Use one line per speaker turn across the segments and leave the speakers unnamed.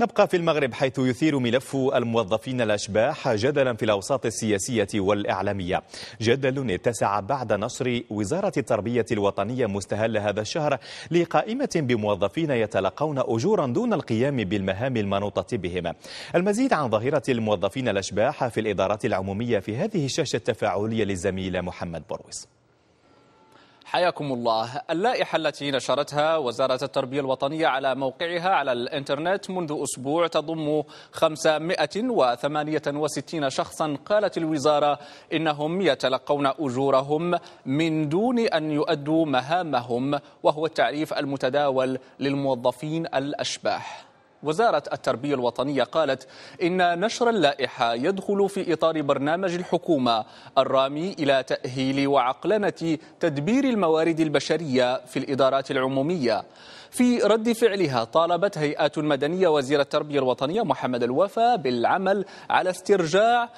نبقى في المغرب حيث يثير ملف الموظفين الأشباح جدلا في الأوساط السياسية والإعلامية جدل اتسع بعد نشر وزارة التربية الوطنية مستهل هذا الشهر لقائمة بموظفين يتلقون أجورا دون القيام بالمهام المنوطة بهم المزيد عن ظاهرة الموظفين الأشباح في الإدارات العمومية في هذه الشاشة التفاعلية للزميل محمد برويس
حياكم الله اللائحة التي نشرتها وزارة التربية الوطنية على موقعها على الإنترنت منذ أسبوع تضم 568 شخصا قالت الوزارة إنهم يتلقون أجورهم من دون أن يؤدوا مهامهم وهو التعريف المتداول للموظفين الأشباح وزارة التربية الوطنية قالت إن نشر اللائحة يدخل في إطار برنامج الحكومة الرامي إلى تأهيل وعقلنة تدبير الموارد البشرية في الإدارات العمومية في رد فعلها طالبت هيئات مدنية وزير التربية الوطنية محمد الوفا بالعمل على استرجاع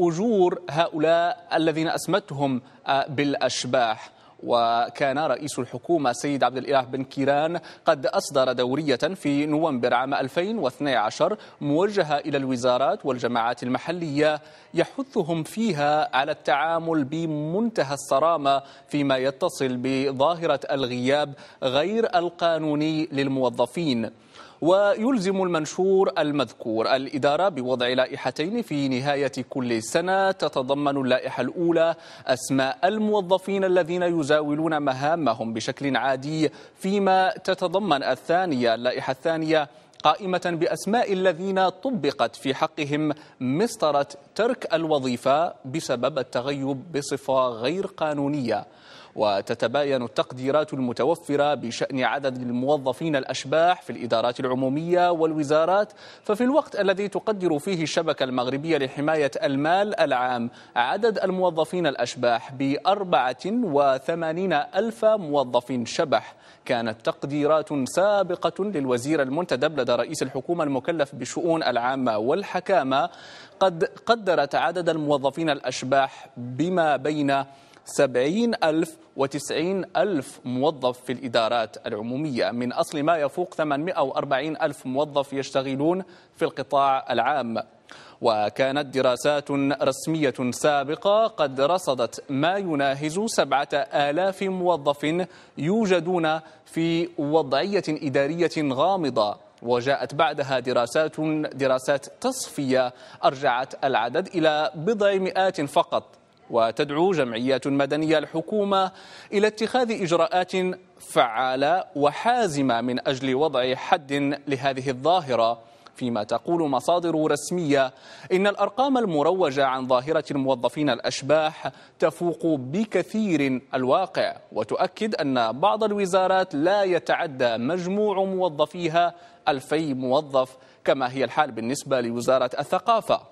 أجور هؤلاء الذين أسمتهم بالأشباح وكان رئيس الحكومة سيد عبد الإله بن كيران قد أصدر دورية في نوفمبر عام 2012 موجهة إلى الوزارات والجماعات المحلية يحثهم فيها على التعامل بمنتهى الصرامة فيما يتصل بظاهرة الغياب غير القانوني للموظفين ويلزم المنشور المذكور الإدارة بوضع لائحتين في نهاية كل سنة تتضمن اللائحة الأولى أسماء الموظفين الذين يزاولون مهامهم بشكل عادي فيما تتضمن الثانية اللائحة الثانية قائمة بأسماء الذين طبقت في حقهم مسطرة ترك الوظيفة بسبب التغيب بصفة غير قانونية وتتباين التقديرات المتوفرة بشأن عدد الموظفين الأشباح في الإدارات العمومية والوزارات ففي الوقت الذي تقدر فيه الشبكة المغربية لحماية المال العام عدد الموظفين الأشباح بأربعة وثمانين ألف موظف شبح كانت تقديرات سابقة للوزير المنتدب لدى رئيس الحكومة المكلف بالشؤون العامة والحكامة قد قدرت عدد الموظفين الأشباح بما بين 70 ألف و90 ألف موظف في الإدارات العمومية من أصل ما يفوق 840 ألف موظف يشتغلون في القطاع العام وكانت دراسات رسمية سابقة قد رصدت ما يناهز سبعة آلاف موظف يوجدون في وضعية إدارية غامضة وجاءت بعدها دراسات دراسات تصفية أرجعت العدد إلى بضع مئات فقط وتدعو جمعيات مدنية الحكومة إلى اتخاذ إجراءات فعالة وحازمة من أجل وضع حد لهذه الظاهرة فيما تقول مصادر رسمية إن الأرقام المروجة عن ظاهرة الموظفين الأشباح تفوق بكثير الواقع وتؤكد أن بعض الوزارات لا يتعدى مجموع موظفيها 2000 موظف كما هي الحال بالنسبة لوزارة الثقافة